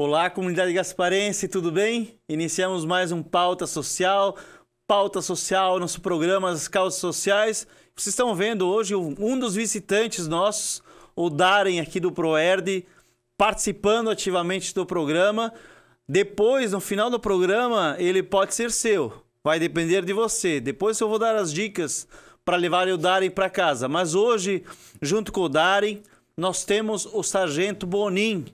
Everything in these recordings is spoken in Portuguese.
Olá, comunidade gasparense, tudo bem? Iniciamos mais um Pauta Social. Pauta Social, nosso programa das causas sociais. Vocês estão vendo hoje um dos visitantes nossos, o Darem, aqui do Proerd, participando ativamente do programa. Depois, no final do programa, ele pode ser seu. Vai depender de você. Depois eu vou dar as dicas para levar o Darem para casa. Mas hoje, junto com o Darem, nós temos o Sargento Bonin,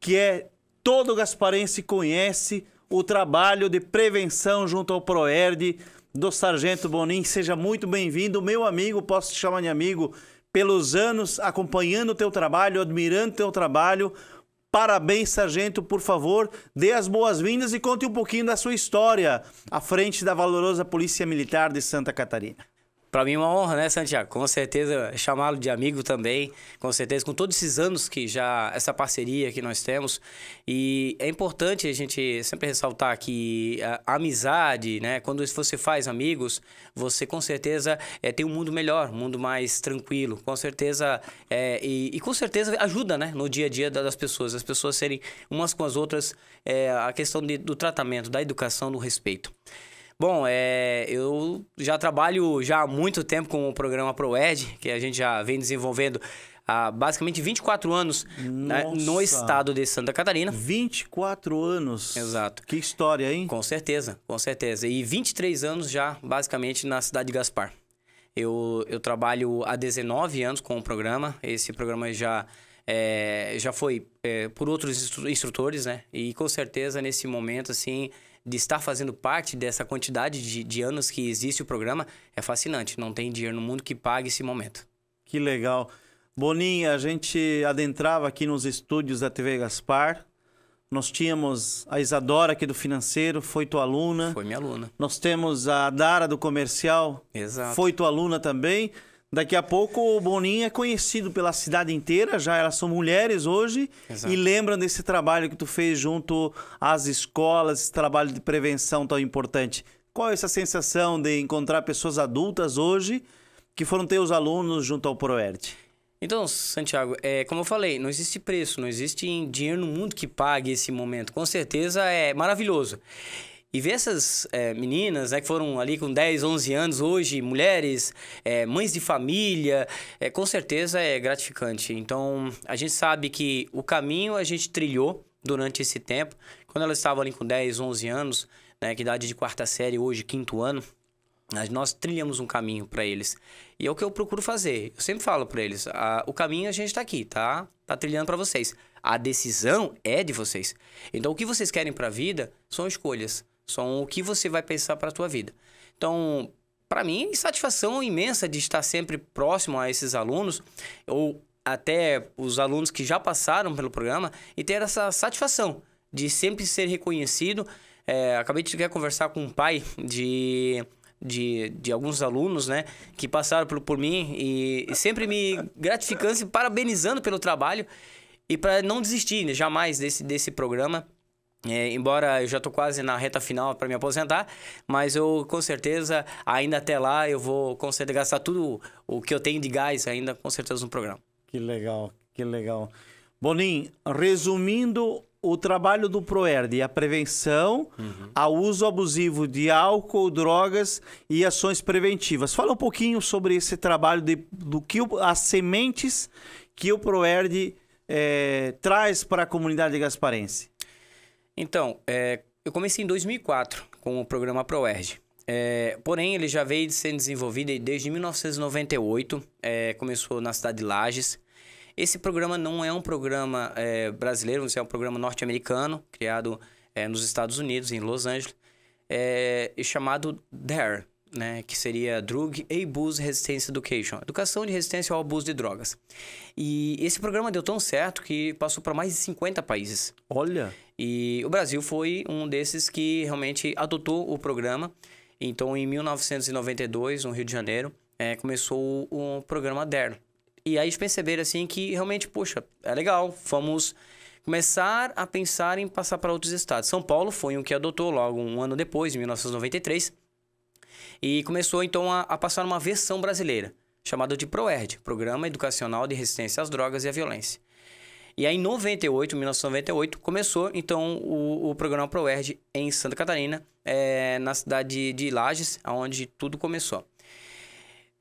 que é todo gasparense conhece o trabalho de prevenção junto ao Proerd do Sargento Bonin. Seja muito bem-vindo, meu amigo, posso te chamar de amigo, pelos anos acompanhando o teu trabalho, admirando o teu trabalho. Parabéns, sargento, por favor, dê as boas-vindas e conte um pouquinho da sua história à frente da valorosa Polícia Militar de Santa Catarina. Para mim é uma honra, né, Santiago? Com certeza, chamá-lo de amigo também, com certeza, com todos esses anos que já, essa parceria que nós temos. E é importante a gente sempre ressaltar que a amizade, né, quando você faz amigos, você com certeza é, tem um mundo melhor, um mundo mais tranquilo, com certeza, é, e, e, com certeza ajuda, né, no dia a dia das pessoas, as pessoas serem umas com as outras, é, a questão de, do tratamento, da educação, do respeito. Bom, é, eu já trabalho já há muito tempo com o programa ProEd, que a gente já vem desenvolvendo há basicamente 24 anos né, no estado de Santa Catarina. 24 anos. Exato. Que história, hein? Com certeza, com certeza. E 23 anos já, basicamente, na cidade de Gaspar. Eu, eu trabalho há 19 anos com o programa. Esse programa já, é, já foi é, por outros instrutores, né? E com certeza, nesse momento, assim, de estar fazendo parte dessa quantidade de, de anos que existe o programa é fascinante. Não tem dinheiro no mundo que pague esse momento. Que legal. Boninha, a gente adentrava aqui nos estúdios da TV Gaspar. Nós tínhamos a Isadora aqui do Financeiro, foi tua aluna. Foi minha aluna. Nós temos a Dara do Comercial. Exato. Foi tua aluna também. Daqui a pouco o Boninho é conhecido pela cidade inteira, já elas são mulheres hoje Exato. e lembram desse trabalho que tu fez junto às escolas, esse trabalho de prevenção tão importante. Qual é essa sensação de encontrar pessoas adultas hoje que foram teus alunos junto ao ProERT? Então, Santiago, é, como eu falei, não existe preço, não existe dinheiro no mundo que pague esse momento. Com certeza é maravilhoso. E ver essas é, meninas né, que foram ali com 10, 11 anos hoje, mulheres, é, mães de família, é, com certeza é gratificante. Então, a gente sabe que o caminho a gente trilhou durante esse tempo. Quando elas estavam ali com 10, 11 anos, né, que idade de quarta série hoje, quinto ano, nós trilhamos um caminho para eles. E é o que eu procuro fazer. Eu sempre falo para eles, a, ah, o caminho a gente está aqui, tá? Tá trilhando para vocês. A decisão é de vocês. Então, o que vocês querem para a vida são escolhas. São o que você vai pensar para a tua vida. Então, para mim, satisfação imensa de estar sempre próximo a esses alunos ou até os alunos que já passaram pelo programa e ter essa satisfação de sempre ser reconhecido. É, acabei de conversar com um pai de de, de alguns alunos, né, que passaram por, por mim e, e sempre me gratificando, e parabenizando pelo trabalho e para não desistir né, jamais desse, desse programa. É, embora eu já estou quase na reta final para me aposentar, mas eu com certeza ainda até lá eu vou com certeza gastar tudo o que eu tenho de gás ainda com certeza no programa. Que legal, que legal. Bonin, resumindo o trabalho do Proerd, a prevenção uhum. ao uso abusivo de álcool, drogas e ações preventivas. Fala um pouquinho sobre esse trabalho de, do que as sementes que o Proerd é, traz para a comunidade gasparense. Então, é, eu comecei em 2004 com o programa ProERD. É, porém, ele já veio sendo desenvolvido desde 1998, é, começou na cidade de Lages. Esse programa não é um programa é, brasileiro, é um programa norte-americano, criado é, nos Estados Unidos, em Los Angeles, é, chamado DARE, né, que seria Drug Abuse Resistance Education, Educação de Resistência ao Abuso de Drogas. E esse programa deu tão certo que passou para mais de 50 países. Olha! E o Brasil foi um desses que realmente adotou o programa. Então, em 1992, no Rio de Janeiro, é, começou o, programa DER. E aí eles perceberam assim que realmente, poxa, é legal, vamos começar a pensar em passar para outros estados. São Paulo foi um que adotou logo um ano depois, em 1993 e começou então a, a passar uma versão brasileira, chamada de PROERD, Programa Educacional de Resistência às Drogas e à Violência. E aí, em 98, 1998, começou então o, o programa ProERD em Santa Catarina, é, na cidade de, Lages, onde tudo começou.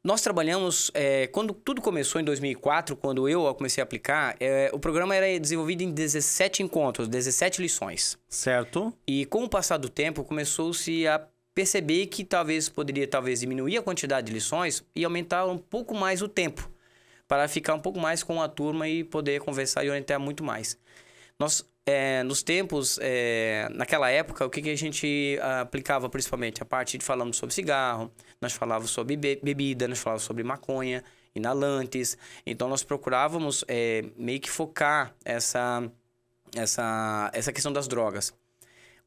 Nós trabalhamos, é, quando tudo começou em 2004, quando eu comecei a aplicar, é, o programa era desenvolvido em 17 encontros, 17 lições. Certo. E com o passar do tempo, começou-se a percebi que talvez poderia talvez diminuir a quantidade de lições e aumentar um pouco mais o tempo para ficar um pouco mais com a turma e poder conversar e orientar muito mais. Nós, é, nos tempos, é, naquela época, o que, que a gente ah, aplicava principalmente? A parte de falamos sobre cigarro, nós falávamos sobre bebida, nós falávamos sobre maconha, inalantes. Então, nós procurávamos é, meio que focar essa, essa, essa questão das drogas.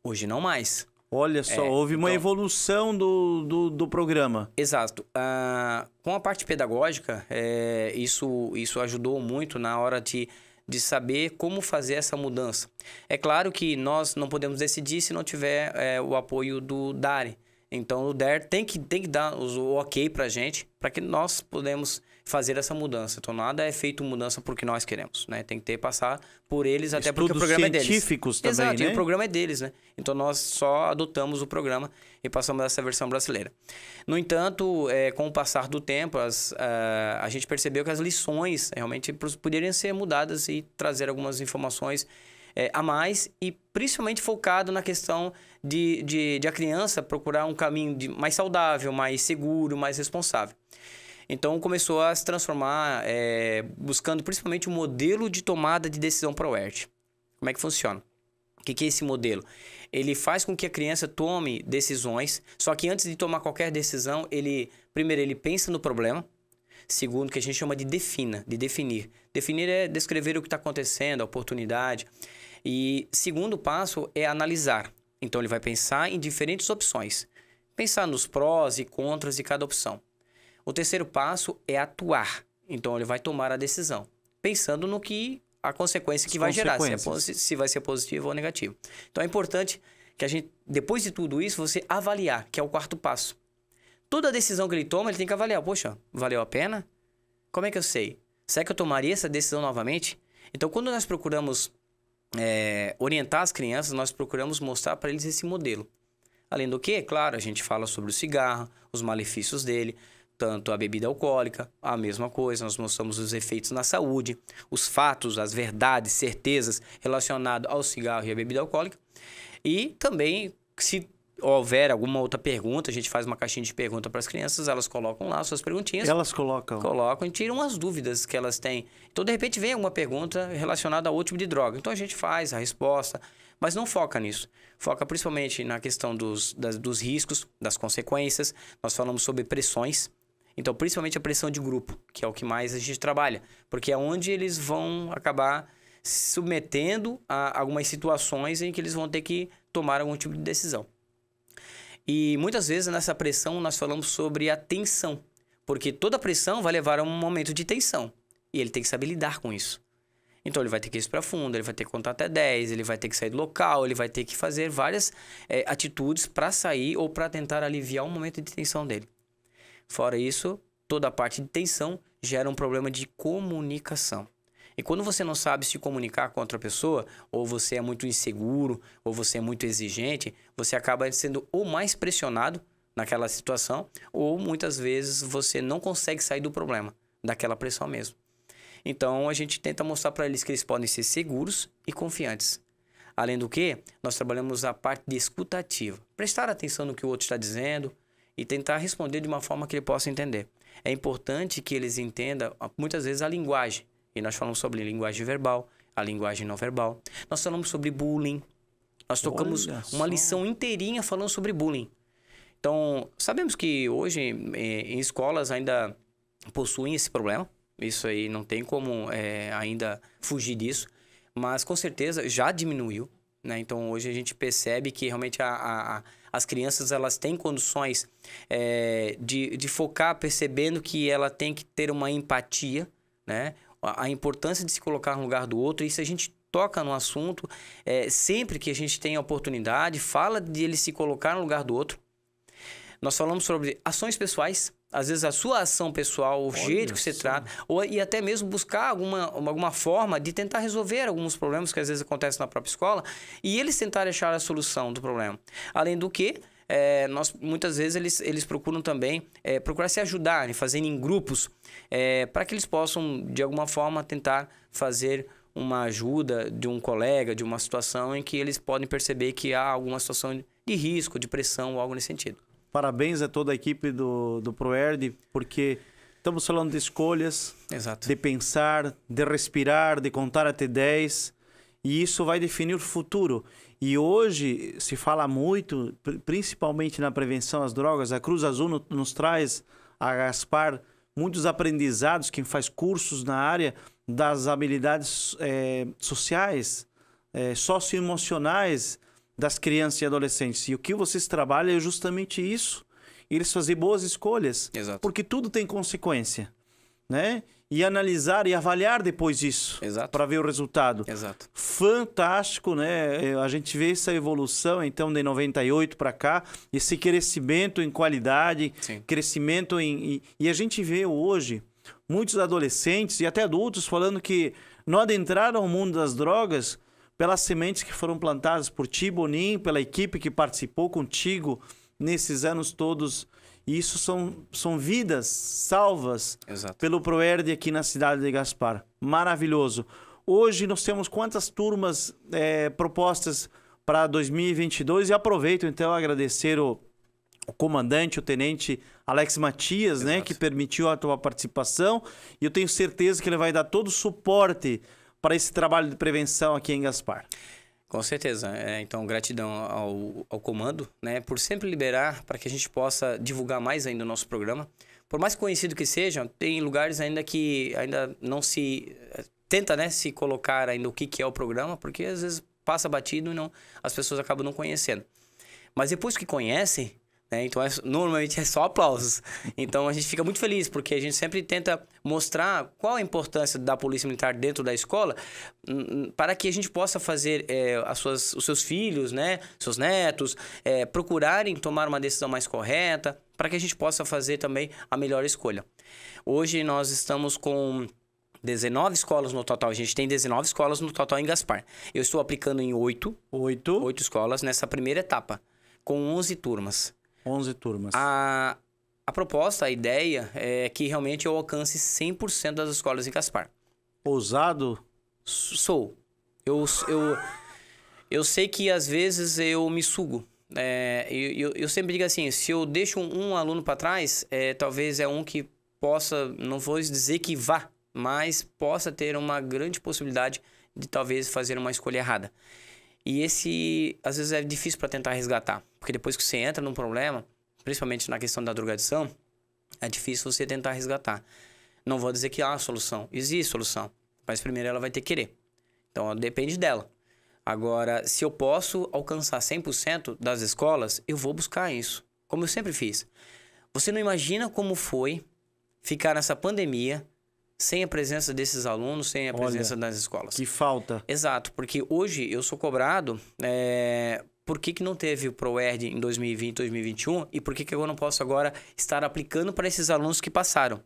Hoje, não mais. Olha só, é, houve uma então evolução do, do, do, programa. Exato. Ah, com a parte pedagógica, é, isso, isso ajudou muito na hora de, de saber como fazer essa mudança. É claro que nós não podemos decidir se não tiver é, o apoio do DARE. Então, o DARE tem que, tem que dar o ok para gente, para que nós podemos fazer essa mudança. Então nada é feito mudança porque nós queremos, né? Tem que ter passar por eles até Estudos porque o programa é deles. científicos também, Exato, né? e o programa é deles, né? Então nós só adotamos o programa e passamos essa versão brasileira. No entanto, é, com o passar do tempo, as, uh, a gente percebeu que as lições realmente poderiam ser mudadas e trazer algumas informações é, a mais e principalmente focado na questão de, de, de a criança procurar um caminho de, mais saudável, mais seguro, mais responsável. Então começou a se transformar, é, buscando principalmente o um modelo de tomada de decisão ProERT. Como é que funciona? O que, que é esse modelo? Ele faz com que a criança tome decisões, só que antes de tomar qualquer decisão, ele primeiro ele pensa no problema, segundo que a gente chama de defina, de definir. Definir é descrever o que está acontecendo, a oportunidade. E segundo passo é analisar. Então ele vai pensar em diferentes opções, pensar nos prós e contras de cada opção. O terceiro passo é atuar. Então ele vai tomar a decisão, pensando no que a consequência que vai gerar, se, é, se vai ser positivo ou negativo. Então é importante que a gente, depois de tudo isso, você avaliar, que é o quarto passo. Toda decisão que ele toma, ele tem que avaliar. Poxa, valeu a pena? Como é que eu sei? Será que eu tomaria essa decisão novamente? Então, quando nós procuramos é, orientar as crianças, nós procuramos mostrar para eles esse modelo. Além do que, é claro, a gente fala sobre o cigarro, os malefícios dele, tanto a bebida alcoólica, a mesma coisa, nós mostramos os efeitos na saúde, os fatos, as verdades, certezas relacionadas ao cigarro e à bebida alcoólica. E também, se houver alguma outra pergunta, a gente faz uma caixinha de pergunta para as crianças, elas colocam lá suas perguntinhas. Elas colocam? Colocam e tiram as dúvidas que elas têm. Então, de repente, vem alguma pergunta relacionada ao último de droga. Então, a gente faz a resposta, mas não foca nisso. Foca principalmente na questão dos, das, dos riscos, das consequências. Nós falamos sobre pressões. Então, principalmente a pressão de grupo, que é o que mais a gente trabalha, porque é onde eles vão acabar se submetendo a algumas situações em que eles vão ter que tomar algum tipo de decisão. E muitas vezes nessa pressão nós falamos sobre a tensão, porque toda pressão vai levar a um momento de tensão e ele tem que saber lidar com isso. Então ele vai ter que ir para fundo, ele vai ter que contar até 10, ele vai ter que sair do local, ele vai ter que fazer várias é, atitudes para sair ou para tentar aliviar o momento de tensão dele. Fora isso, toda a parte de tensão gera um problema de comunicação. E quando você não sabe se comunicar com outra pessoa, ou você é muito inseguro, ou você é muito exigente, você acaba sendo ou mais pressionado naquela situação, ou muitas vezes você não consegue sair do problema, daquela pressão mesmo. Então a gente tenta mostrar para eles que eles podem ser seguros e confiantes. Além do que, nós trabalhamos a parte de escutativa, prestar atenção no que o outro está dizendo, e tentar responder de uma forma que ele possa entender. É importante que eles entendam, ah, muitas vezes, a linguagem. E nós falamos sobre linguagem verbal, a linguagem não verbal. Nós falamos sobre bullying. Nós tocamos uma lição inteirinha falando sobre bullying. Então, sabemos que hoje eh, em escolas ainda possuem esse problema. Isso aí não tem como é, ainda fugir disso. Mas com certeza já diminuiu. Né? Então hoje a gente percebe que realmente a, a as crianças elas têm condições é, de, de focar percebendo que ela tem que ter uma empatia, né? A, a importância de se colocar no lugar do outro. E se a gente toca no assunto, é, sempre que a gente tem a oportunidade, fala de ele se colocar no lugar do outro. Nós falamos sobre ações pessoais, às vezes a sua ação pessoal, o Olha jeito que você sim. trata, ou, e até mesmo buscar alguma, alguma forma de tentar resolver alguns problemas que às vezes acontecem na própria escola e eles tentarem achar a solução do problema. Além do que, é, nós, muitas vezes eles, eles procuram também é, procurar se ajudar né, fazendo em grupos, é, para que eles possam, de alguma forma, tentar fazer uma ajuda de um colega, de uma situação em que eles podem perceber que há alguma situação de risco, de pressão ou algo nesse sentido. Parabéns a toda a equipe do, do ProERD, porque estamos falando de escolhas, Exato. de pensar, de respirar, de contar até 10. E isso vai definir o futuro. E hoje se fala muito, principalmente na prevenção às drogas, a Cruz Azul nos traz a Gaspar muitos aprendizados, quem faz cursos na área das habilidades é, sociais, é, socioemocionais, das crianças e adolescentes. E o que vocês trabalham é justamente isso. Eles fazer boas escolhas, Exato. porque tudo tem consequência, né? E analisar e avaliar depois isso, para ver o resultado. Exato. Fantástico, né? É, a gente vê essa evolução, então, de 98 para cá, esse crescimento em qualidade, Sim. crescimento em... E, a gente vê hoje muitos adolescentes e até adultos falando que não adentraram o mundo das drogas pelas sementes que foram plantadas por ti, Boninho, pela equipe que participou contigo nesses anos todos. E isso são, são vidas salvas Exato. pelo Proerd aqui na cidade de Gaspar. Maravilhoso. Hoje nós temos quantas turmas é, propostas para 2022? E aproveito então agradecer o, o comandante, o tenente Alex Matias, né, que permitiu a tua participação. E eu tenho certeza que ele vai dar todo o suporte para esse trabalho de prevenção aqui em Gaspar. Com certeza. É, então, gratidão ao, ao comando né, por sempre liberar para que a gente possa divulgar mais ainda o nosso programa. Por mais conhecido que seja, tem lugares ainda que ainda não se... Eh, tenta né, se colocar ainda o que, que é o programa, porque às vezes passa batido e não, as pessoas acabam não conhecendo. Mas depois que conhecem, né? Então, é, normalmente é só aplausos. Então, a gente fica muito feliz, porque a gente sempre tenta mostrar qual a importância da polícia militar dentro da escola para que a gente possa fazer é, as suas, os seus filhos, né, seus netos, é, procurarem tomar uma decisão mais correta, para que a gente possa fazer também a melhor escolha. Hoje, nós estamos com... 19 escolas no total. A gente tem 19 escolas no total em Gaspar. Eu estou aplicando em 8. 8. 8 escolas nessa primeira etapa, com 11 turmas. 11 turmas. A, a proposta, a ideia é que realmente eu alcance 100% das escolas em Caspar. Ousado? Sou. Eu, eu, eu sei que às vezes eu me sugo. É, eu, eu, sempre digo assim: se eu deixo um, um aluno para trás, é, talvez é um que possa, não vou dizer que vá, mas possa ter uma grande possibilidade de talvez fazer uma escolha errada. E esse, às vezes, é difícil para tentar resgatar. Porque depois que você entra num problema, principalmente na questão da drogadição, é difícil você tentar resgatar. Não vou dizer que há solução. Existe solução. Mas primeiro ela vai ter que querer. Então, depende dela. Agora, se eu posso alcançar 100% das escolas, eu vou buscar isso. Como eu sempre fiz. Você não imagina como foi ficar nessa pandemia sem a presença desses alunos, sem a Olha, presença das escolas. Que falta. Exato, porque hoje eu sou cobrado é, por que, que não teve o ProERD em 2020, 2021 e por que, que eu não posso agora estar aplicando para esses alunos que passaram.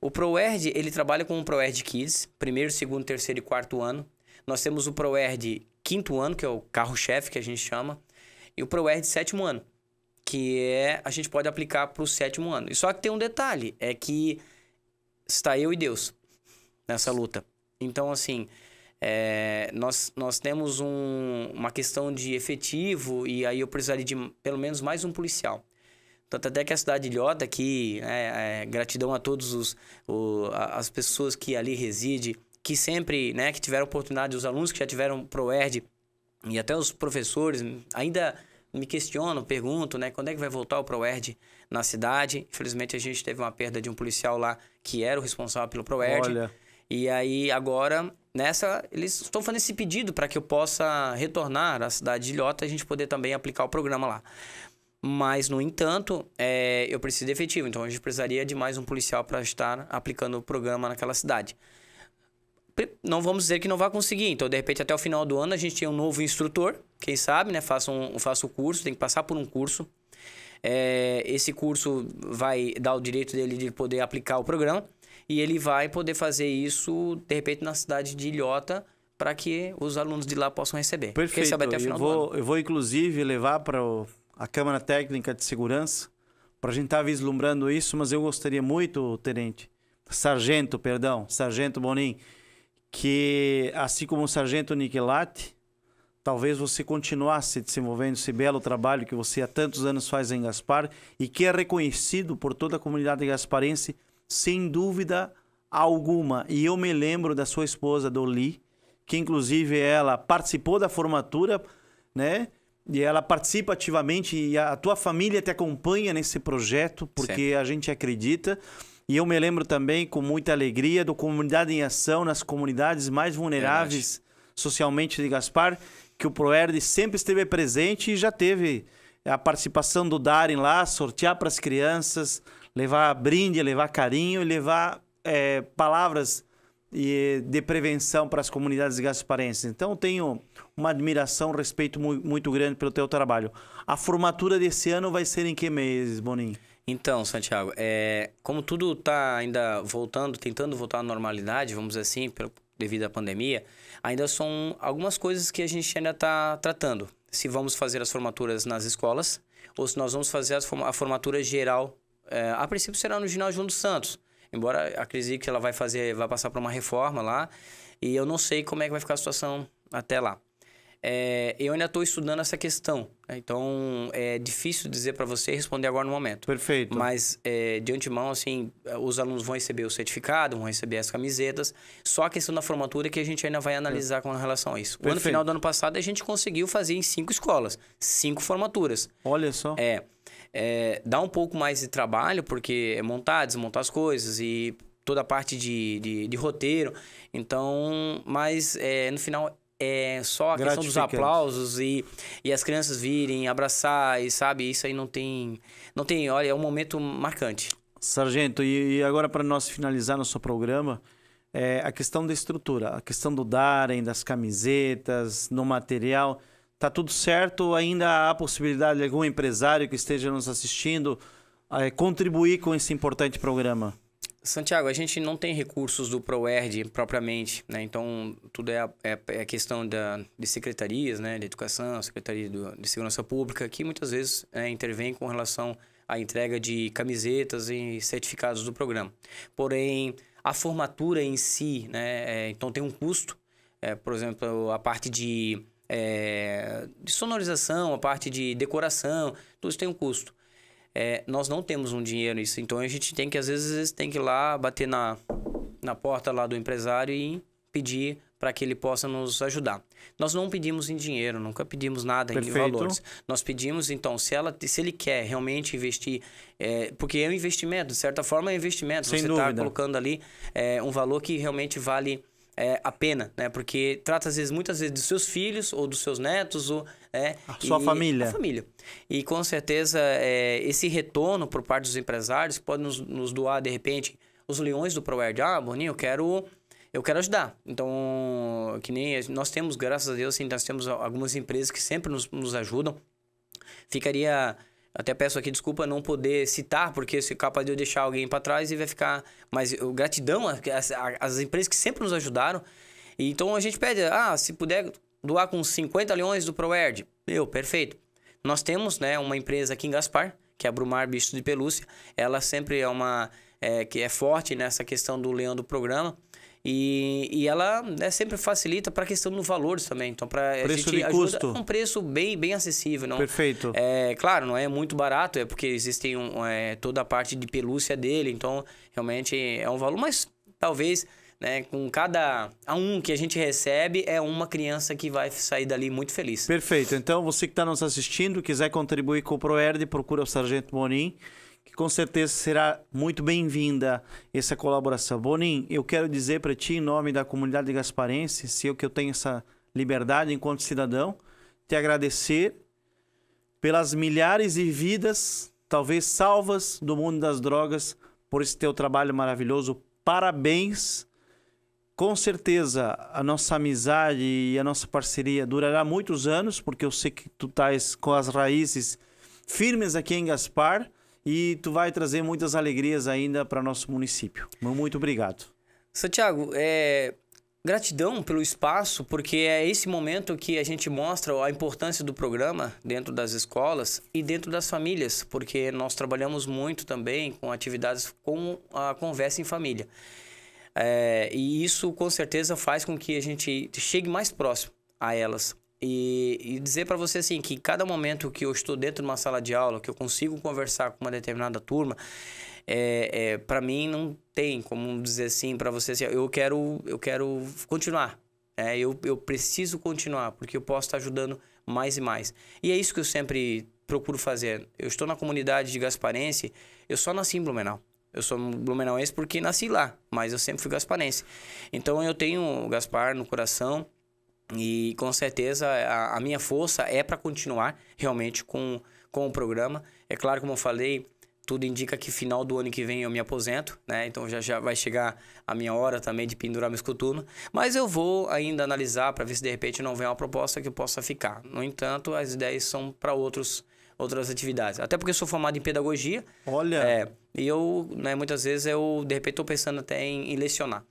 O ProERD, ele trabalha com o ProERD Kids, primeiro, segundo, terceiro e quarto ano. Nós temos o ProERD quinto ano, que é o carro-chefe que a gente chama, e o ProERD sétimo ano, que é a gente pode aplicar para o sétimo ano. E só que tem um detalhe, é que está eu e Deus nessa luta. Então, assim, é, nós, nós temos um, uma questão de efetivo e aí eu precisaria de pelo menos mais um policial. Tanto até que a cidade de Ilhota, que né, é, gratidão a todos os, o, a, as pessoas que ali residem, que sempre, né, que tiveram oportunidade, os alunos que já tiveram ProERD e até os professores, ainda me questiono, pergunto, né? Quando é que vai voltar o ProERD na cidade? Infelizmente, a gente teve uma perda de um policial lá que era o responsável pelo ProERD. Olha. E aí, agora, nessa, eles estão fazendo esse pedido para que eu possa retornar à cidade de Ilhota e a gente poder também aplicar o programa lá. Mas, no entanto, é, eu preciso de efetivo. Então, a gente precisaria de mais um policial para estar aplicando o programa naquela cidade. Não vamos dizer que não vai conseguir. Então, de repente, até o final do ano, a gente tem um novo instrutor quem sabe, né? Faça um, faça o um curso, tem que passar por um curso. É, esse curso vai dar o direito dele de poder aplicar o programa e ele vai poder fazer isso, de repente, na cidade de Ilhota, para que os alunos de lá possam receber. Perfeito. até final eu vou, Eu vou, inclusive, levar para a Câmara Técnica de Segurança, para a gente estar tá vislumbrando isso, mas eu gostaria muito, Tenente, Sargento, perdão, Sargento Bonin, que, assim como o Sargento Niquelate, talvez você continuasse desenvolvendo esse belo trabalho que você há tantos anos faz em Gaspar e que é reconhecido por toda a comunidade gasparense, sem dúvida alguma. E eu me lembro da sua esposa, Dolly, que inclusive ela participou da formatura, né? E ela participa ativamente e a tua família te acompanha nesse projeto, porque Sempre. a gente acredita. E eu me lembro também com muita alegria do Comunidade em Ação nas comunidades mais vulneráveis é socialmente de Gaspar que o ProERD sempre esteve presente e já teve a participação do Darem lá, sortear para as crianças, levar brinde, levar carinho, levar é, palavras e de prevenção para as comunidades gasparenses. Então, tenho uma admiração, um respeito muito grande pelo teu trabalho. A formatura desse ano vai ser em que meses, Boninho? Então, Santiago, é, como tudo está ainda voltando, tentando voltar à normalidade, vamos dizer assim, devido à pandemia, ainda são algumas coisas que a gente ainda está tratando. Se vamos fazer as formaturas nas escolas ou se nós vamos fazer a formatura geral. É, a princípio será no ginásio João dos Santos, embora acredite que ela vai fazer, vai passar por uma reforma lá e eu não sei como é que vai ficar a situação até lá é, eu ainda estou estudando essa questão. Né? Então, é difícil dizer para você responder agora no momento. Perfeito. Mas, é, de antemão, assim, os alunos vão receber o certificado, vão receber as camisetas. Só a questão da formatura que a gente ainda vai analisar é. com relação a isso. Perfeito. No final do ano passado, a gente conseguiu fazer em cinco escolas, cinco formaturas. Olha só. É. é dá um pouco mais de trabalho, porque é montar, desmontar as coisas e toda a parte de, de, de roteiro. Então, mas é, no final é, só a questão dos aplausos e, e as crianças virem abraçar e sabe isso aí não tem não tem olha é um momento marcante sargento e, e agora para nós finalizar nosso programa é, a questão da estrutura a questão do darem das camisetas no material tá tudo certo ainda há a possibilidade de algum empresário que esteja nos assistindo é, contribuir com esse importante programa Santiago, a gente não tem recursos do ProERD propriamente, né? Então, tudo é, a, é, é questão da, de secretarias, né? De educação, secretaria do, de segurança pública, que muitas vezes é, intervém com relação à entrega de camisetas e certificados do programa. Porém, a formatura em si, né? É, então, tem um custo. É, por exemplo, a parte de, é, de sonorização, a parte de decoração, tudo isso tem um custo é, nós não temos um dinheiro nisso. Então a gente tem que, às vezes, tem que ir lá bater na, na porta lá do empresário e pedir para que ele possa nos ajudar. Nós não pedimos em dinheiro, nunca pedimos nada Perfeito. em valores. Nós pedimos, então, se, ela, se ele quer realmente investir, é, porque é um investimento, de certa forma é um investimento. Sem você está colocando ali é, um valor que realmente vale é, a pena, né? Porque trata às vezes, muitas vezes dos seus filhos ou dos seus netos, ou, é A sua e, família. A família. E com certeza é, esse retorno por parte dos empresários que pode nos, nos doar de repente os leões do ProErd. Ah, Boninho, eu quero eu quero ajudar. Então, que nem nós temos, graças a Deus, assim, nós temos algumas empresas que sempre nos, nos ajudam. Ficaria até peço aqui desculpa não poder citar, porque se é capaz de eu deixar alguém para trás e vai ficar. Mas eu, gratidão às, empresas que sempre nos ajudaram. E, então a gente pede, ah, se puder doar com 50 leões do ProErd. Meu, perfeito. Nós temos né, uma empresa aqui em Gaspar, que é a Brumar Bicho de Pelúcia. Ela sempre é uma. É, que é forte nessa questão do leão do programa. E, e ela né, sempre facilita para a questão dos valores também. Então, para a gente de ajuda custo. um preço bem, bem acessível. Não, Perfeito. É, claro, não é muito barato, é porque existem um, é, toda a parte de pelúcia dele. Então, realmente é um valor, mas talvez né? Com cada um que a gente recebe, é uma criança que vai sair dali muito feliz. Perfeito. Então, você que está nos assistindo, quiser contribuir com o ProERD, procura o Sargento Bonin que com certeza será muito bem-vinda essa colaboração. Bonin, eu quero dizer para ti, em nome da comunidade de gasparense, se eu que eu tenho essa liberdade enquanto cidadão, te agradecer pelas milhares de vidas, talvez salvas do mundo das drogas, por esse teu trabalho maravilhoso. Parabéns. Com certeza a nossa amizade e a nossa parceria durará muitos anos, porque eu sei que tu estás com as raízes firmes aqui em Gaspar e tu vai trazer muitas alegrias ainda para nosso município. Muito obrigado. Santiago, é, gratidão pelo espaço, porque é esse momento que a gente mostra a importância do programa dentro das escolas e dentro das famílias, porque nós trabalhamos muito também com atividades com a conversa em família. É, e isso com certeza faz com que a gente chegue mais próximo a elas. E, e dizer para você assim que cada momento que eu estou dentro de uma sala de aula, que eu consigo conversar com uma determinada turma, é, é para mim não tem como dizer assim para você assim, eu quero eu quero continuar. É, eu, eu preciso continuar, porque eu posso estar ajudando mais e mais. E é isso que eu sempre procuro fazer. Eu estou na comunidade de Gasparense, eu só nasci em Blumenau. Eu sou blumenauense porque nasci lá, mas eu sempre fui gasparense. Então eu tenho o Gaspar no coração e com certeza a, a minha força é para continuar realmente com, com o programa. É claro, como eu falei, tudo indica que final do ano que vem eu me aposento, né? Então já, já vai chegar a minha hora também de pendurar meu coturnos. Mas eu vou ainda analisar para ver se de repente não vem uma proposta que eu possa ficar. No entanto, as ideias são para outros outras atividades. Até porque eu sou formado em pedagogia. Olha! É, e eu, né, muitas vezes, eu de repente estou pensando até em, em lecionar.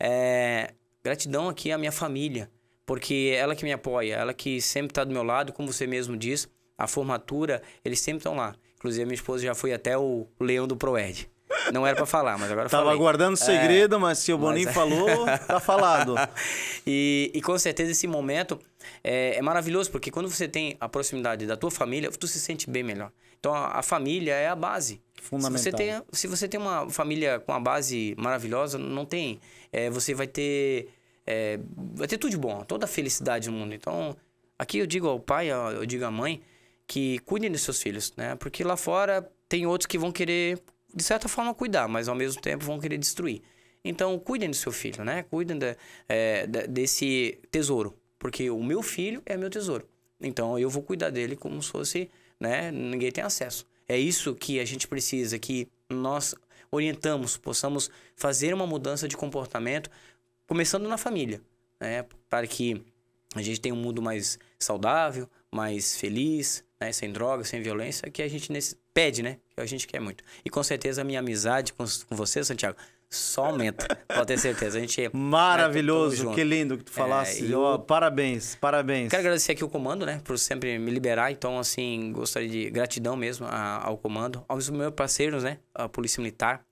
É, gratidão aqui à minha família porque ela que me apoia, ela que sempre está do meu lado, como você mesmo diz, a formatura, eles sempre estão lá. Inclusive, minha esposa já foi até o leão do Proed, Não era para falar, mas agora Tava falei. guardando é. segredo, é, mas se o Boninho mas... É. falou, tá falado. e, e, com certeza esse momento é, é, maravilhoso, porque quando você tem a proximidade da tua família, tu se sente bem melhor. Então a, a família é a base. Fundamental. Se você tem, se você tem uma família com uma base maravilhosa, não tem. É, você vai ter é, vai ter tudo de bom, toda a felicidade do mundo. Então, aqui eu digo ao pai, eu digo à mãe, que cuidem dos seus filhos, né? Porque lá fora tem outros que vão querer, de certa forma, cuidar, mas ao mesmo tempo vão querer destruir. Então, cuidem do seu filho, né? Cuidem é, desse tesouro, porque o meu filho é meu tesouro. Então, eu vou cuidar dele como se fosse, né? Ninguém tem acesso. É isso que a gente precisa, que nós orientamos, possamos fazer uma mudança de comportamento começando na família, né? Para que a gente tenha um mundo mais saudável, mais feliz, né? Sem drogas, sem violência, que a gente nesse... pede, né? Que a gente quer muito. E com certeza a minha amizade com, com você, Santiago, só aumenta. Pode ter certeza. A gente né, Maravilhoso, né, que lindo que tu é, falasse. É, eu... oh, parabéns, parabéns. Quero agradecer aqui o comando, né? Por sempre me liberar. Então, assim, gostaria de gratidão mesmo ao comando, aos meus parceiros, né? A Polícia Militar,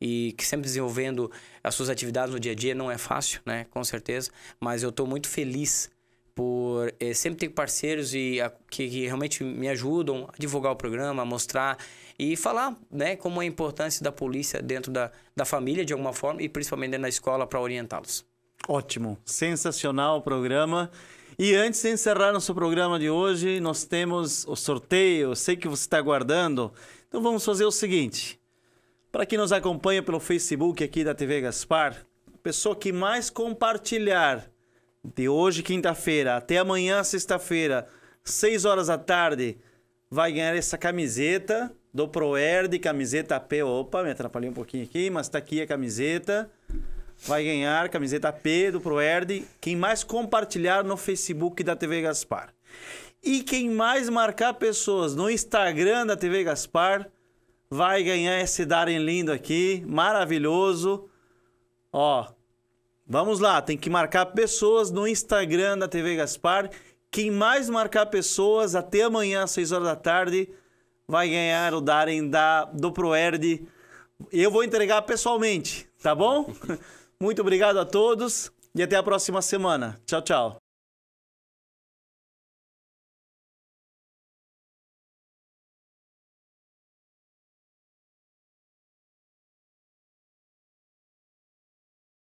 e que sempre desenvolvendo as suas atividades no dia a dia. Não é fácil, né? Com certeza. Mas eu estou muito feliz por é, sempre ter parceiros e a, que, que, realmente me ajudam a divulgar o programa, a mostrar e falar né, como é a importância da polícia dentro da, da família, de alguma forma, e principalmente dentro da escola para orientá-los. Ótimo, sensacional o programa. E antes de encerrar nosso programa de hoje, nós temos o sorteio. Eu sei que você está aguardando. Então vamos fazer o seguinte: para quem nos acompanha pelo Facebook aqui da TV Gaspar, a pessoa que mais compartilhar de hoje, quinta-feira, até amanhã, sexta-feira, 6 horas da tarde, vai ganhar essa camiseta do Proerd, camiseta P. Opa, me atrapalhei um pouquinho aqui, mas tá aqui a camiseta. Vai ganhar camiseta P do Proerd, quem mais compartilhar no Facebook da TV Gaspar. E quem mais marcar pessoas no Instagram da TV Gaspar vai ganhar esse Darem lindo aqui, maravilhoso. Ó, vamos lá, tem que marcar pessoas no Instagram da TV Gaspar. Quem mais marcar pessoas até amanhã às 6 horas da tarde vai ganhar o Darem da, do Proerd. Eu vou entregar pessoalmente, tá bom? Muito obrigado a todos e até a próxima semana. Tchau, tchau.